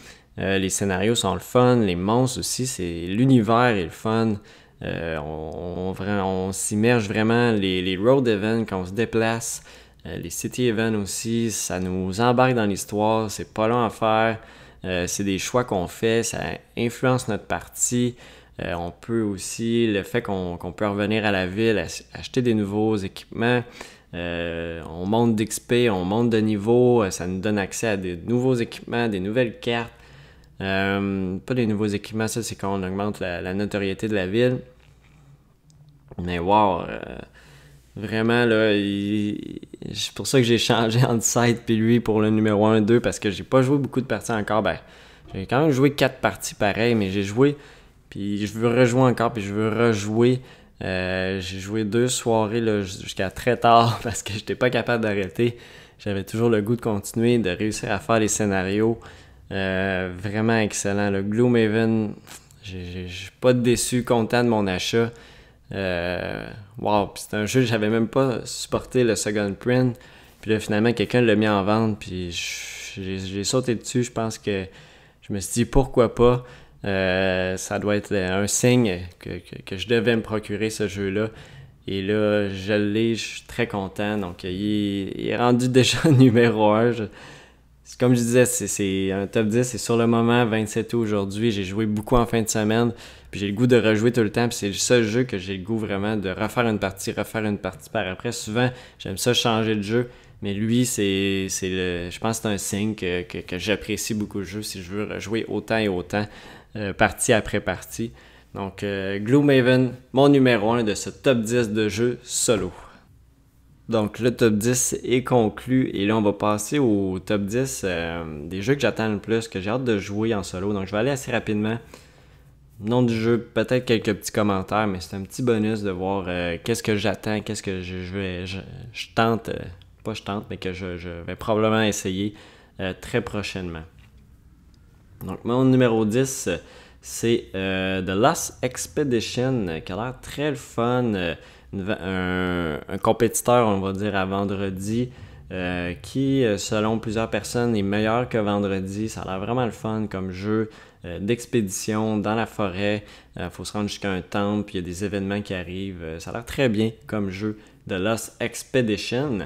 les scénarios sont le fun, les monstres aussi, c'est l'univers est le fun. on, s'immerge vraiment, les, road events quand on se déplace, les city events aussi, ça nous embarque dans l'histoire, c'est pas long à faire. c'est des choix qu'on fait, ça influence notre partie. Euh, on peut aussi, le fait qu'on peut revenir à la ville, acheter des nouveaux équipements, euh, on monte d'XP, on monte de niveau, euh, ça nous donne accès à des nouveaux équipements, des nouvelles cartes. pas des nouveaux équipements, ça c'est quand on augmente la, notoriété de la ville. Mais wow, vraiment là, c'est pour ça que j'ai changé en site puis lui pour le numéro 1-2 parce que j'ai pas joué beaucoup de parties encore. Ben, j'ai quand même joué 4 parties pareilles, mais j'ai joué puis je veux rejouer encore, puis je veux rejouer. Euh, j'ai joué deux soirées jusqu'à très tard parce que je n'étais pas capable d'arrêter. J'avais toujours le goût de continuer, de réussir à faire les scénarios. Euh, vraiment excellent. Le Gloomhaven, je suis pas déçu, content de mon achat. Euh, wow, c'est un jeu que j'avais même pas supporté le second print. Puis là, finalement, quelqu'un l'a mis en vente, puis j'ai sauté dessus. Je pense que je me suis dit pourquoi pas. Euh, ça doit être euh, un signe que, je devais me procurer ce jeu-là. Et là, je l'ai, je suis très content. Donc, il, est rendu déjà numéro 1. comme je disais, c'est un top 10. C'est sur le moment, 27 août aujourd'hui. J'ai joué beaucoup en fin de semaine. Puis j'ai le goût de rejouer tout le temps. Puis c'est le seul jeu que j'ai le goût vraiment de refaire une partie, refaire une partie par après. Souvent, j'aime ça changer de jeu. Mais lui, c'est Je pense que c'est un signe que, que j'apprécie beaucoup le jeu si je veux rejouer autant et autant. Euh, partie après partie. Donc, euh, Gloomhaven, mon numéro 1 de ce top 10 de jeux solo. Donc, le top 10 est conclu et là, on va passer au top 10 euh, des jeux que j'attends le plus, que j'ai hâte de jouer en solo. Donc, je vais aller assez rapidement. Nom du jeu, peut-être quelques petits commentaires, mais c'est un petit bonus de voir qu'est-ce que j'attends, qu'est-ce que je, vais. Je, tente, pas je tente, mais que je vais probablement essayer très prochainement. Donc, mon numéro 10, c'est euh, The Lost Expedition, qui a l'air très le fun. Euh, un, compétiteur, on va dire, à vendredi, euh, qui, selon plusieurs personnes, est meilleur que vendredi. Ça a l'air vraiment le fun comme jeu d'expédition dans la forêt. Il faut se rendre jusqu'à un temple, puis il y a des événements qui arrivent. Ça a l'air très bien comme jeu The Lost Expedition.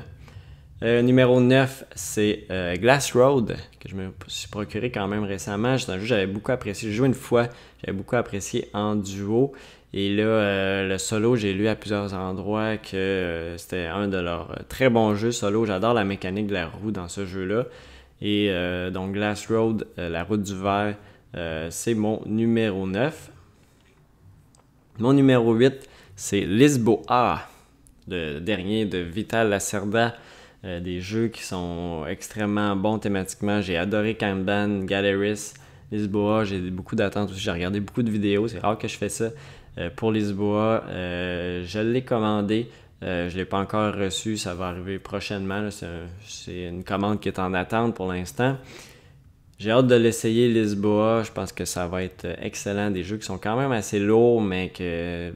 Euh, numéro 9, c'est euh, Glass Road, que je me suis procuré quand même récemment. C'est un jeu que j'avais beaucoup apprécié. J'ai joué une fois, j'avais beaucoup apprécié en duo. Et là, euh, le solo, j'ai lu à plusieurs endroits que c'était un de leurs très bons jeux solo. J'adore la mécanique de la roue dans ce jeu-là. Et donc Glass Road, la route du verre, c'est mon numéro 9. Mon numéro 8, c'est Lisboa, le dernier de Vital Lacerda. Euh, des jeux qui sont extrêmement bons thématiquement. J'ai adoré Kanban, Galeris, Lisboa. J'ai beaucoup d'attentes aussi. J'ai regardé beaucoup de vidéos. C'est rare que je fais ça. Euh, pour Lisboa, euh, je l'ai commandé. je ne l'ai pas encore reçu. Ça va arriver prochainement. C'est une commande qui est en attente pour l'instant. J'ai hâte de l'essayer, Lisboa. Je pense que ça va être excellent. Des jeux qui sont quand même assez lourds, mais que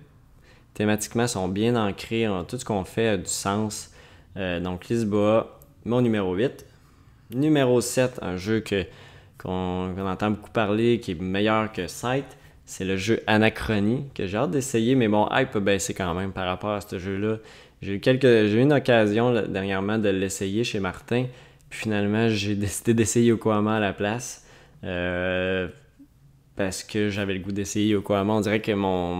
thématiquement sont bien ancrés. Tout ce qu'on fait a du sens. Euh, donc Lisboa, mon numéro 8. Numéro 7, un jeu que, qu'on, entend beaucoup parler, qui est meilleur que Sight, c'est le jeu Anachronie, que j'ai hâte d'essayer, mais mon hype a baissé quand même par rapport à ce jeu-là. J'ai eu, quelques, j'ai une occasion dernièrement de l'essayer chez Martin, puis finalement j'ai décidé d'essayer Yokohama à la place. Euh, parce que j'avais le goût d'essayer Yokohama. On dirait que mon,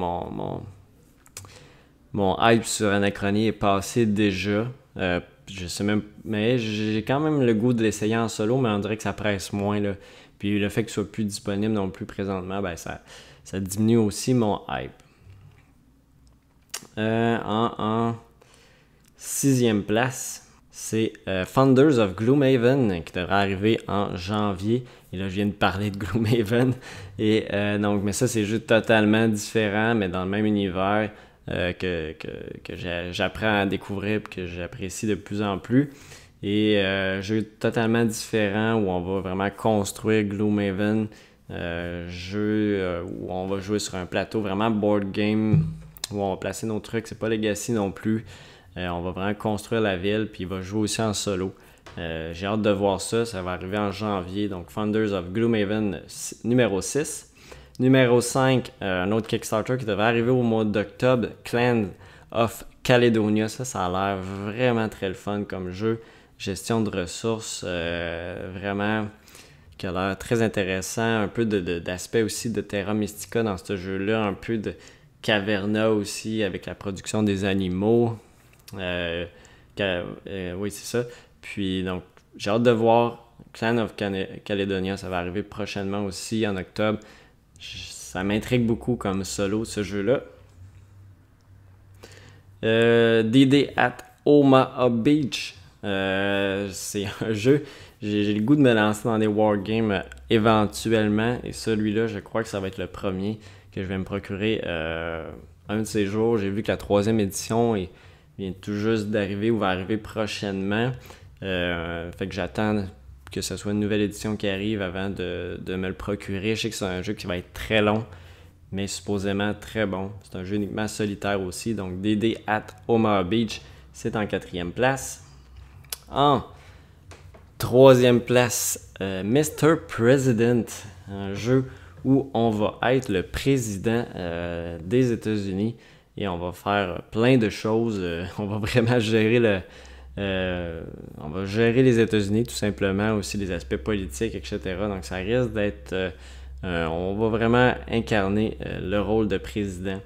mon hype sur Anachronie est passé déjà. Euh, je sais même, mais j'ai quand même le goût de l'essayer en solo, mais on dirait que ça presse moins. Là. Puis le fait qu'il soit plus disponible non plus présentement, ben ça, ça diminue aussi mon hype. Euh, en, sixième place, c'est euh, Founders of Gloomhaven qui devrait arriver en janvier. Et là, je viens de parler de Gloomhaven. Et donc, mais ça, c'est juste totalement différent, mais dans le même univers. Euh, que, j'apprends à découvrir et que j'apprécie de plus en plus. Et euh, jeu totalement différent où on va vraiment construire Gloomhaven, euh, jeu où on va jouer sur un plateau vraiment board game, où on va placer nos trucs, c'est pas Legacy non plus. on va vraiment construire la ville, puis il va jouer aussi en solo. J'ai hâte de voir ça, ça va arriver en janvier. Donc Founders of Gloomhaven numéro 6. Numéro 5, euh, un autre Kickstarter qui devait arriver au mois d'octobre, Clan of Caledonia. Ça, ça a l'air vraiment très le fun comme jeu. Gestion de ressources, euh, vraiment qui a l'air très intéressant. Un peu d'aspect aussi de Terra Mystica dans ce jeu-là, un peu de Caverna aussi avec la production des animaux. Euh, oui, c'est ça. Puis donc, j'ai hâte de voir Clan of Caledonia. Ça va arriver prochainement aussi en octobre ça m'intrigue beaucoup comme solo ce jeu-là. Euh, DD at Omaha Beach. Euh, c'est un jeu. J'ai le goût de me lancer dans des wargames euh, éventuellement. Et celui-là, je crois que ça va être le premier que je vais me procurer euh, un de ces jours. J'ai vu que la troisième édition vient tout juste d'arriver ou va arriver prochainement. fait que j'attends que ce soit une nouvelle édition qui arrive avant de, me le procurer. Je sais que c'est un jeu qui va être très long, mais supposément très bon. C'est un jeu uniquement solitaire aussi. Donc DD at Omaha Beach, c'est en quatrième place. En troisième place, euh, Mr. President, un jeu où on va être le président euh, des États-Unis et on va faire plein de choses. Euh, on va vraiment gérer le, euh, on va gérer les États-Unis tout simplement, aussi les aspects politiques, etc. Donc ça risque d'être... Euh, on va vraiment incarner euh, le rôle de président.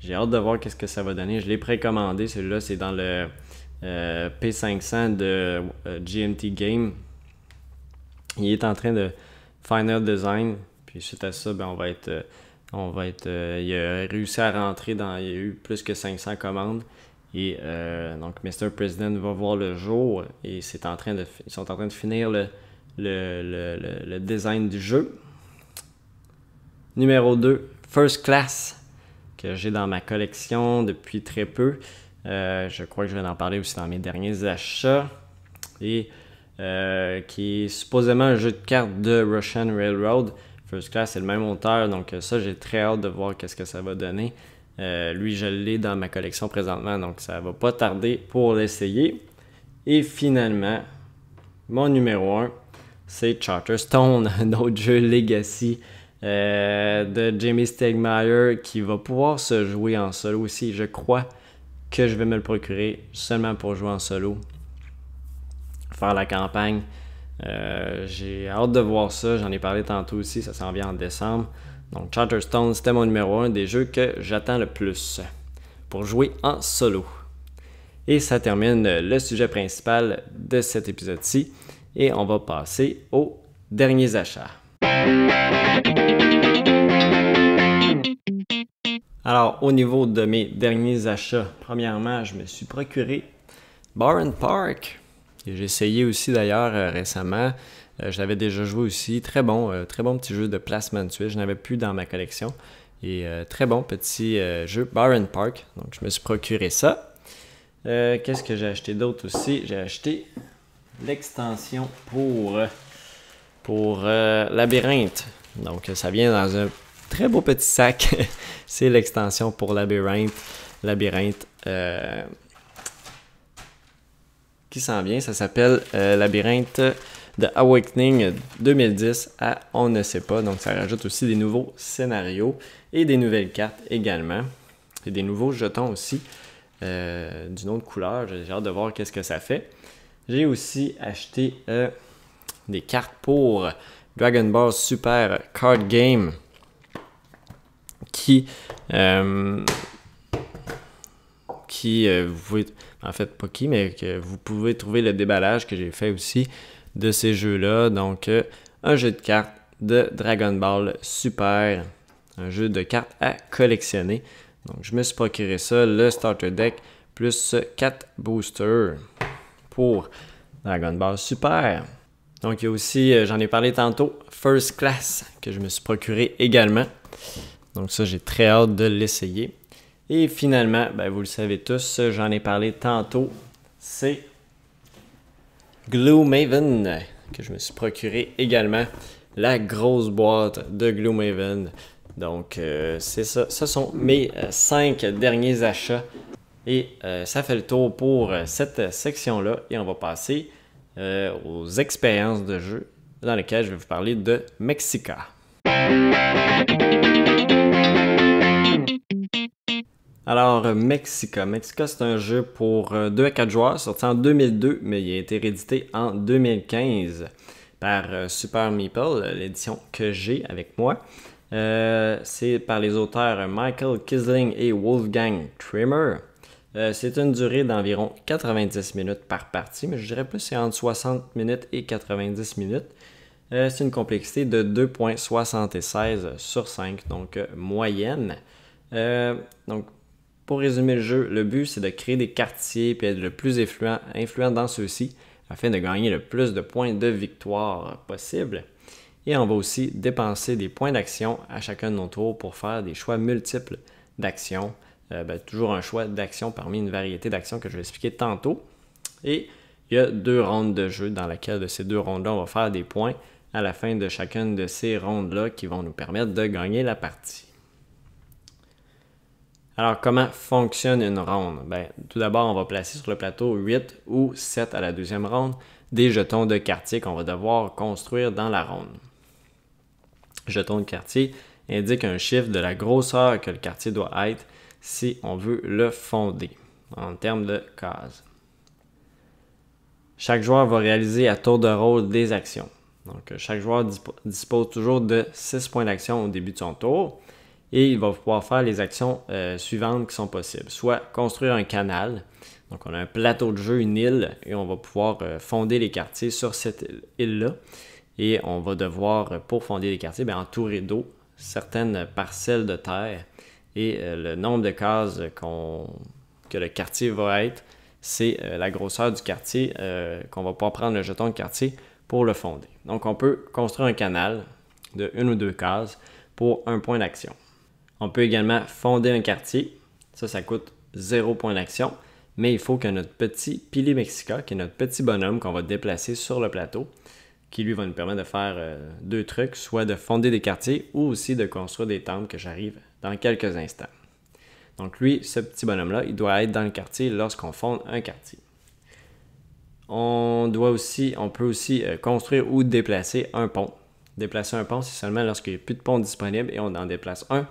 J'ai hâte de voir qu'est-ce que ça va donner. Je l'ai précommandé, celui-là, c'est dans le P500 de GMT Game. Il est en train de Final Design. Puis suite à ça, ben, on va être... on va être il a réussi à rentrer dans... Il y a eu plus que 500 commandes. Et euh, donc, Mr. President va voir le jour et ils sont en train de finir le, design du jeu. Numéro 2, First Class, que j'ai dans ma collection depuis très peu. Euh, je crois que je vais en parler aussi dans mes derniers achats. Et euh, qui est supposément un jeu de cartes de Russian Railroad. First Class, c'est le même auteur, donc ça, j'ai très hâte de voir qu'est-ce que ça va donner. Euh, lui, je l'ai dans ma collection présentement, donc ça va pas tarder pour l'essayer. Et finalement, mon numéro 1, c'est Charterstone, un autre jeu Legacy euh, de Jamie Stegmeyer qui va pouvoir se jouer en solo aussi. Je crois que je vais me le procurer seulement pour jouer en solo, faire la campagne. Euh, j'ai hâte de voir ça, j'en ai parlé tantôt aussi, ça s'en vient en décembre. Donc Charterstone, c'était mon numéro un des jeux que j'attends le plus pour jouer en solo. Et ça termine le sujet principal de cet épisode-ci et on va passer aux derniers achats. Alors, au niveau de mes derniers achats, premièrement, je me suis procuré Barron Park. J'ai essayé aussi d'ailleurs euh, récemment. Euh, J'avais déjà joué aussi. Très bon, euh, très bon petit jeu de placement de Je n'avais plus dans ma collection. Et euh, très bon petit jeu Baron Park. Donc je me suis procuré ça. Qu'est-ce que j'ai acheté d'autre aussi? J'ai acheté l'extension pour, pour Labyrinthe. Donc ça vient dans un très beau petit sac. C'est l'extension pour Labyrinthe. Labyrinthe qui s'en vient. Ça s'appelle Labyrinthe de Awakening 2010 à On ne sait pas. Donc ça rajoute aussi des nouveaux scénarios et des nouvelles cartes également. Et des nouveaux jetons aussi euh, d'une autre couleur. J'ai hâte de voir qu'est-ce que ça fait. J'ai aussi acheté euh, des cartes pour Dragon Ball Super Card Game qui euh, qui vous en fait pas qui mais que vous pouvez trouver le déballage que j'ai fait aussi de ces jeux-là. Donc, un jeu de cartes de Dragon Ball Super, un jeu de cartes à collectionner. Donc, je me suis procuré ça, le starter deck plus 4 boosters pour Dragon Ball Super. Donc, il y a aussi, euh, j'en ai parlé tantôt, First Class que je me suis procuré également. Donc, ça, j'ai très hâte de l'essayer. Et finalement, ben, vous le savez tous, j'en ai parlé tantôt, c'est Gloomhaven, que je me suis procuré également. La grosse boîte de Gloomhaven. Donc, euh, c'est ça. Ce sont mes euh, cinq derniers achats. Et euh, ça fait le tour pour cette section-là. Et on va passer aux expériences de jeu dans lesquelles je vais vous parler de Mexica. Alors, Mexica. Euh, Mexica, c'est un jeu pour 2 euh, à 4 joueurs, sorti en 2002, mais il a été réédité en 2015 par euh, Super Meeple, l'édition que j'ai avec moi. c'est par les auteurs Michael Kisling et Wolfgang Trimmer. c'est une durée d'environ 90 minutes par partie, mais je dirais plus c'est entre 60 minutes et 90 minutes. c'est une complexité de 2.76 sur 5, donc moyenne. donc pour résumer le jeu, le but c'est de créer des quartiers et être le plus influent, dans ceux-ci afin de gagner le plus de points de victoire possible. Et on va aussi dépenser des points d'action à chacun de nos tours pour faire des choix multiples d'actions. Euh, ben, toujours un choix d'action parmi une variété d'actions que je vais expliquer tantôt. Et il y a deux rondes de jeu dans laquelle de ces deux rondes-là, on va faire des points à la fin de chacune de ces rondes-là qui vont nous permettre de gagner la partie. Alors, comment fonctionne une ronde? Ben, tout d'abord, on va placer sur le plateau 8 ou 7 à la deuxième ronde des jetons de quartier qu'on va devoir construire dans la ronde. Jetons de quartier indique un chiffre de la grosseur que le quartier doit être si on veut le fonder en termes de cases. Chaque joueur va réaliser à tour de rôle des actions. Donc, chaque joueur dispose toujours de 6 points d'action au début de son tour et il va pouvoir faire les actions euh, suivantes qui sont possibles. Soit construire un canal, donc on a un plateau de jeu, une île, et on va pouvoir euh, fonder les quartiers sur cette île-là. Et on va devoir, euh, pour fonder les quartiers, entourer d'eau certaines parcelles de terre. Et le nombre de cases que le quartier va être, c'est la grosseur du quartier qu'on va pouvoir prendre le jeton de quartier pour le fonder. Donc on peut construire un canal de une ou deux cases pour un point d'action. On peut également fonder un quartier. Ça, ça coûte zéro point d'action. Mais il faut que notre petit Pili Mexica, qui est notre petit bonhomme qu'on va déplacer sur le plateau, qui lui va nous permettre de faire euh, deux trucs, soit de fonder des quartiers ou aussi de construire des temples que j'arrive dans quelques instants. Donc lui, ce petit bonhomme-là, il doit être dans le quartier lorsqu'on fonde un quartier. On, doit aussi, on peut aussi euh, construire ou déplacer un pont. Déplacer un pont, c'est seulement lorsqu'il n'y a plus de pont disponible et on en déplace un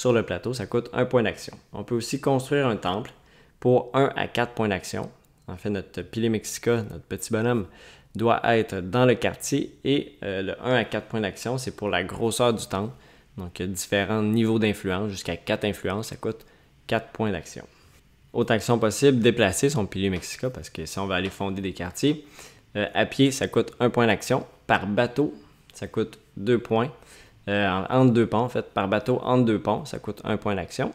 sur le plateau, ça coûte un point d'action. On peut aussi construire un temple pour 1 à 4 points d'action. En fait, notre pilier Mexica, notre petit bonhomme, doit être dans le quartier et euh, le 1 à 4 points d'action, c'est pour la grosseur du temple. Donc, il y a différents niveaux d'influence, jusqu'à 4 influences, ça coûte 4 points d'action. Autre action possible, déplacer son pilier Mexica, parce que si on va aller fonder des quartiers, euh, à pied, ça coûte un point d'action. Par bateau, ça coûte 2 points. Euh, en entre deux ponts, en fait, par bateau entre deux ponts, ça coûte un point d'action.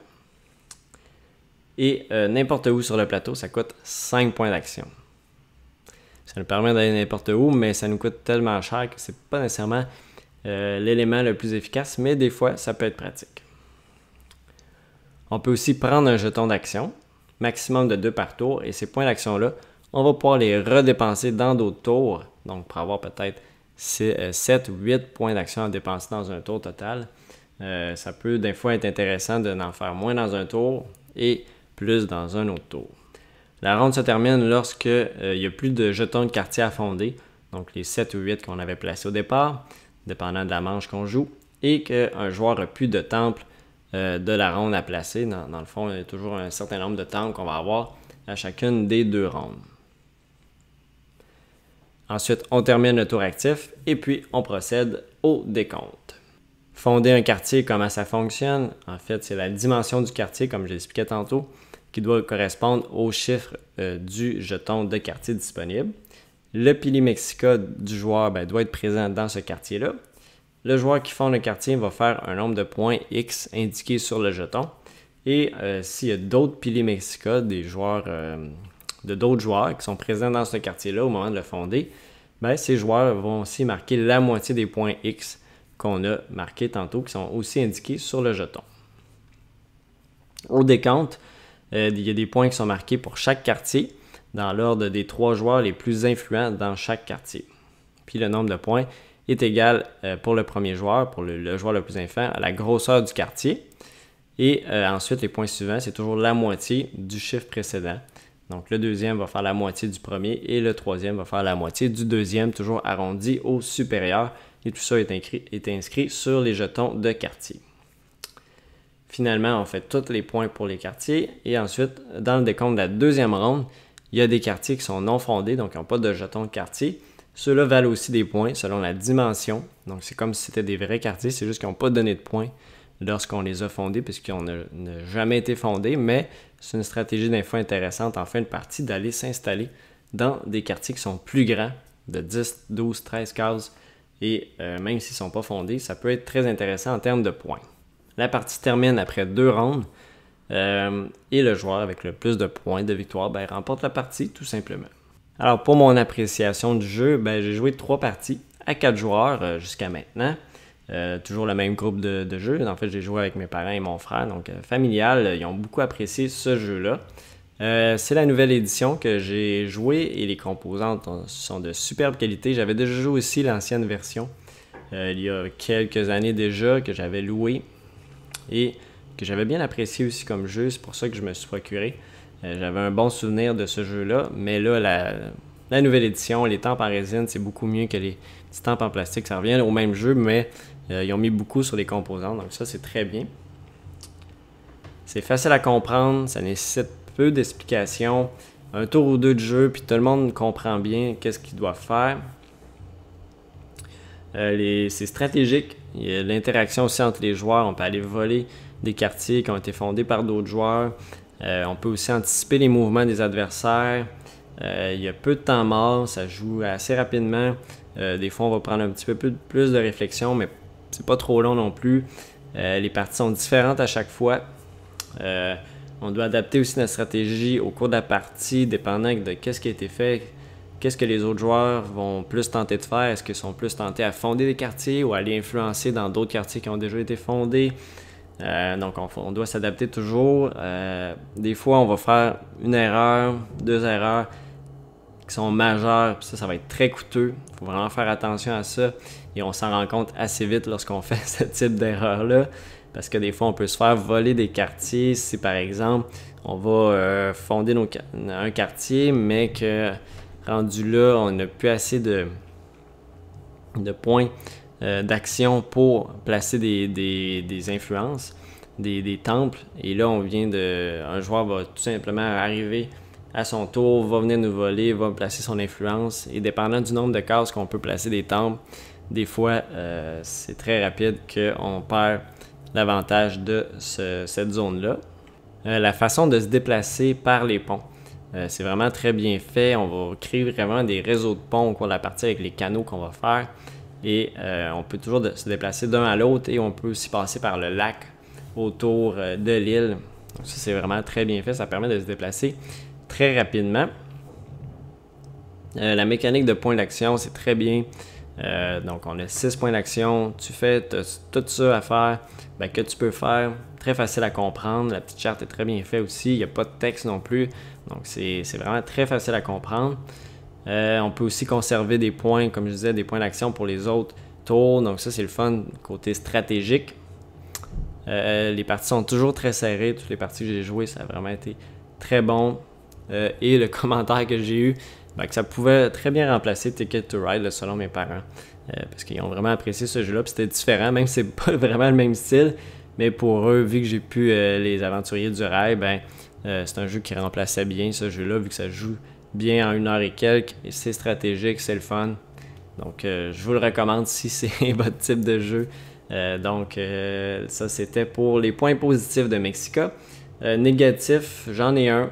Et euh, n'importe où sur le plateau, ça coûte 5 points d'action. Ça nous permet d'aller n'importe où, mais ça nous coûte tellement cher que c'est pas nécessairement euh, l'élément le plus efficace, mais des fois, ça peut être pratique. On peut aussi prendre un jeton d'action, maximum de deux par tour, et ces points d'action-là, on va pouvoir les redépenser dans d'autres tours, donc pour avoir peut-être c'est euh, 7 ou 8 points d'action à dépenser dans un tour total. Euh, ça peut des fois être intéressant de n'en faire moins dans un tour et plus dans un autre tour. La ronde se termine lorsque euh, il n'y a plus de jetons de quartier à fonder, donc les 7 ou 8 qu'on avait placés au départ, dépendant de la manche qu'on joue, et qu'un joueur n'a plus de temple de la ronde à placer. Dans, dans, le fond, il y a toujours un certain nombre de temples qu'on va avoir à chacune des deux rondes. Ensuite, on termine le tour actif et puis on procède au décompte. Fonder un quartier, comment ça fonctionne En fait, c'est la dimension du quartier, comme j'ai l'expliquais tantôt, qui doit correspondre au chiffre euh, du jeton de quartier disponible. Le pilier Mexica du joueur ben, doit être présent dans ce quartier-là. Le joueur qui fonde le quartier va faire un nombre de points X indiqué sur le jeton. Et euh, s'il y a d'autres piliers Mexica, des joueurs euh, de d'autres joueurs qui sont présents dans ce quartier-là au moment de le fonder, ben, ces joueurs vont aussi marquer la moitié des points X qu'on a marqués tantôt, qui sont aussi indiqués sur le jeton. Au décompte, euh, il y a des points qui sont marqués pour chaque quartier, dans l'ordre des trois joueurs les plus influents dans chaque quartier. Puis le nombre de points est égal euh, pour le premier joueur, pour le, joueur le plus influent, à la grosseur du quartier. Et euh, ensuite, les points suivants, c'est toujours la moitié du chiffre précédent. Donc le deuxième va faire la moitié du premier et le troisième va faire la moitié du deuxième, toujours arrondi au supérieur. Et tout ça est inscrit, sur les jetons de quartier. Finalement, on fait tous les points pour les quartiers. Et ensuite, dans le décompte de la deuxième ronde, il y a des quartiers qui sont non fondés, donc qui n'ont pas de jetons de quartier. Ceux-là valent aussi des points selon la dimension. Donc c'est comme si c'était des vrais quartiers, c'est juste qu'ils n'ont pas donné de points lorsqu'on les a fondés, puisqu'on n'a jamais été fondé, mais c'est une stratégie d'info intéressante en fin de partie d'aller s'installer dans des quartiers qui sont plus grands, de 10, 12, 13 cases, et euh, même s'ils ne sont pas fondés, ça peut être très intéressant en termes de points. La partie termine après deux rounds euh, et le joueur avec le plus de points de victoire ben, remporte la partie tout simplement. Alors pour mon appréciation du jeu, ben, j'ai joué trois parties à quatre joueurs euh, jusqu'à maintenant. Euh, toujours le même groupe de, jeux. En fait, j'ai joué avec mes parents et mon frère, donc euh, familial. Ils ont beaucoup apprécié ce jeu-là. Euh, c'est la nouvelle édition que j'ai joué et les composantes sont de superbe qualité. J'avais déjà joué aussi l'ancienne version il y a quelques années déjà que j'avais loué et que j'avais bien apprécié aussi comme jeu. C'est pour ça que je me suis procuré. j'avais un bon souvenir de ce jeu-là, mais là, la, la nouvelle édition, les tempes en résine, c'est beaucoup mieux que les petites tempes en plastique. Ça revient au même jeu, mais euh, ils ont mis beaucoup sur les composants, donc ça c'est très bien. C'est facile à comprendre, ça nécessite peu d'explications. Un tour ou deux de jeu, puis tout le monde comprend bien qu'est-ce qu'il doit faire. Euh, c'est stratégique. Il y a l'interaction aussi entre les joueurs. On peut aller voler des quartiers qui ont été fondés par d'autres joueurs. Euh, on peut aussi anticiper les mouvements des adversaires. il y a peu de temps mort, ça joue assez rapidement. des fois, on va prendre un petit peu plus de réflexion, mais c'est pas trop long non plus. Euh, les parties sont différentes à chaque fois. Euh, on doit adapter aussi notre stratégie au cours de la partie, dépendant de qu'est-ce qui a été fait, qu'est-ce que les autres joueurs vont plus tenter de faire. Est-ce qu'ils sont plus tentés à fonder des quartiers ou à les influencer dans d'autres quartiers qui ont déjà été fondés? Euh, donc, on, doit s'adapter toujours. des fois, on va faire une erreur, deux erreurs qui sont majeures. Puis ça, ça va être très coûteux. Il faut vraiment faire attention à ça. Et on s'en rend compte assez vite lorsqu'on fait ce type d'erreur-là. Parce que des fois, on peut se faire voler des quartiers si, par exemple, on va euh, fonder un quartier, mais que rendu là, on n'a plus assez de, de points euh, d'action pour placer des, influences, des, des, temples. Et là, on vient de. Un joueur va tout simplement arriver à son tour, va venir nous voler, va placer son influence. Et dépendant du nombre de cases qu'on peut placer des temples, des fois, euh, c'est très rapide qu'on perd l'avantage de cette zone-là. Euh, la façon de se déplacer par les ponts, euh, c'est vraiment très bien fait. On va créer vraiment des réseaux de ponts au cours de la partie avec les canaux qu'on va faire. Et on peut toujours se déplacer d'un à l'autre et on peut aussi passer par le lac autour de l'île. Ça, c'est vraiment très bien fait. Ça permet de se déplacer très rapidement. la mécanique de point d'action, c'est très bien euh, donc, on a 6 points d'action. Tu fais tout ça à faire ben, que tu peux faire. Très facile à comprendre. La petite charte est très bien faite aussi. Il n'y a pas de texte non plus. Donc, c'est vraiment très facile à comprendre. Euh, on peut aussi conserver des points, comme je disais, des points d'action pour les autres tours. Donc, ça, c'est le fun côté stratégique. Euh, les parties sont toujours très serrées. Toutes les parties que j'ai jouées, ça a vraiment été très bon. et le commentaire que j'ai eu, que ça pouvait très bien remplacer Ticket to Ride selon mes parents. Euh, parce qu'ils ont vraiment apprécié ce jeu-là. puis C'était différent, même si c'est pas vraiment le même style. Mais pour eux, vu que j'ai pu euh, les aventuriers du rail, ben, euh, c'est un jeu qui remplaçait bien ce jeu-là, vu que ça joue bien en une heure et quelques. C'est stratégique, c'est le fun. Donc je vous le recommande si c'est votre type de jeu. donc ça c'était pour les points positifs de Mexica. négatif, j'en ai un.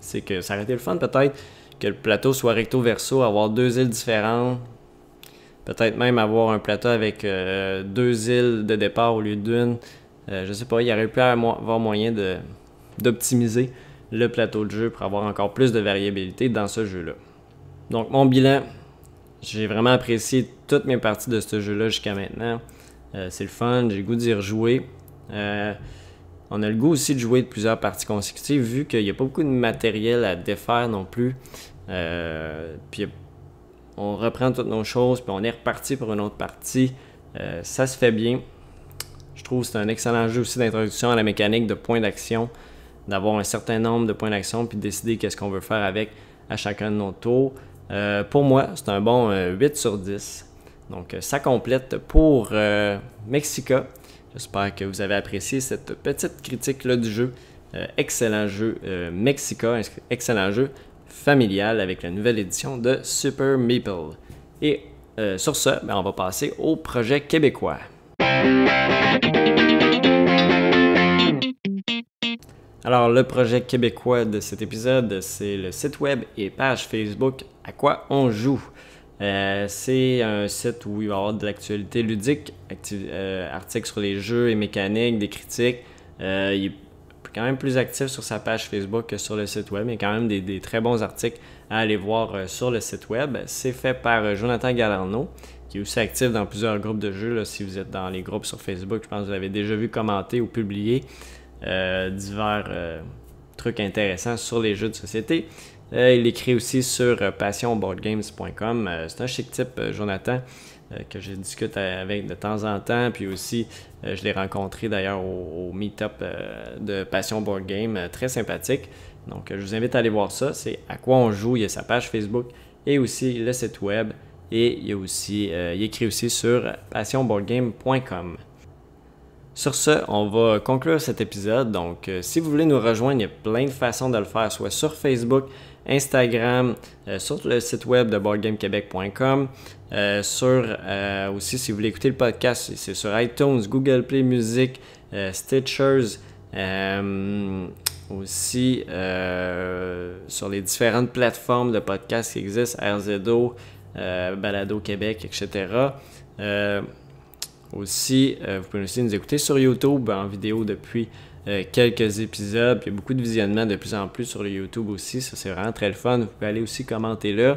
C'est que ça aurait été le fun peut-être que le plateau soit recto verso, avoir deux îles différentes, peut-être même avoir un plateau avec euh, deux îles de départ au lieu d'une. Euh, je sais pas, il y aurait pu avoir moyen d'optimiser le plateau de jeu pour avoir encore plus de variabilité dans ce jeu-là. Donc mon bilan, j'ai vraiment apprécié toutes mes parties de ce jeu-là jusqu'à maintenant. Euh, c'est le fun, j'ai le goût d'y rejouer. on a le goût aussi de jouer de plusieurs parties consécutives vu qu'il n'y a pas beaucoup de matériel à défaire non plus. Euh, puis on reprend toutes nos choses, puis on est reparti pour une autre partie. Euh, ça se fait bien. Je trouve que c'est un excellent jeu aussi d'introduction à la mécanique de points d'action, d'avoir un certain nombre de points d'action, puis de décider qu'est-ce qu'on veut faire avec à chacun de nos tours. Euh, pour moi, c'est un bon 8 sur 10. Donc ça complète pour Mexica. J'espère que vous avez apprécié cette petite critique là du jeu. excellent jeu Mexica, excellent jeu familiale avec la nouvelle édition de Super Meeple. Et euh, sur ce, ben, on va passer au projet québécois. Alors, le projet québécois de cet épisode, c'est le site web et page Facebook À quoi on joue. Euh, c'est un site où il va y avoir de l'actualité ludique, euh, articles sur les jeux et mécaniques, des critiques. Euh, quand même plus actif sur sa page Facebook que sur le site web. Il y a quand même des, très bons articles à aller voir euh, sur le site web. C'est fait par euh, Jonathan Galarno, qui est aussi actif dans plusieurs groupes de jeux. si vous êtes dans les groupes sur Facebook, je pense que vous avez déjà vu commenter ou publier euh, divers trucs intéressants sur les jeux de société. il écrit aussi sur passionboardgames.com. C'est un chic type, Jonathan. Euh, que je discute euh, avec de temps en temps. Puis aussi, euh, je l'ai rencontré d'ailleurs au, meet-up de Passion Board Game, très sympathique. Donc, je vous invite à aller voir ça. C'est à quoi on joue. Il y a sa page Facebook et aussi le site web. Et il, y a aussi, il écrit aussi sur passionboardgame.com. Sur ce, on va conclure cet épisode. Donc, si vous voulez nous rejoindre, il y a plein de façons de le faire, soit sur Facebook, Instagram, euh, sur le site web de boardgamequebec.com. Euh, sur euh, aussi, si vous voulez écouter le podcast, c'est sur iTunes, Google Play Music, Stitchers, aussi sur les différentes plateformes de podcast qui existent, RZO, Balado Québec, etc. aussi, vous pouvez aussi nous écouter sur YouTube en vidéo depuis euh, quelques épisodes. Puis il y a beaucoup de visionnements de plus en plus sur le YouTube aussi. Ça, c'est vraiment très le fun. Vous pouvez aller aussi commenter là.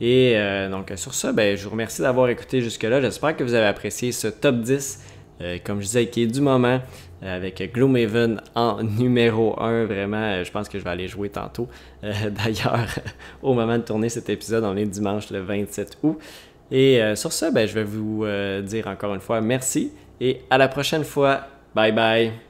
Et euh, donc, sur ça, ben, je vous remercie d'avoir écouté jusque-là. J'espère que vous avez apprécié ce top 10, euh, comme je disais, qui est du moment, avec Gloomhaven en numéro 1. Vraiment, je pense que je vais aller jouer tantôt. D'ailleurs, au moment de tourner cet épisode, on est dimanche le 27 août. Et sur ça, ben, je vais vous dire encore une fois merci et à la prochaine fois. Bye bye.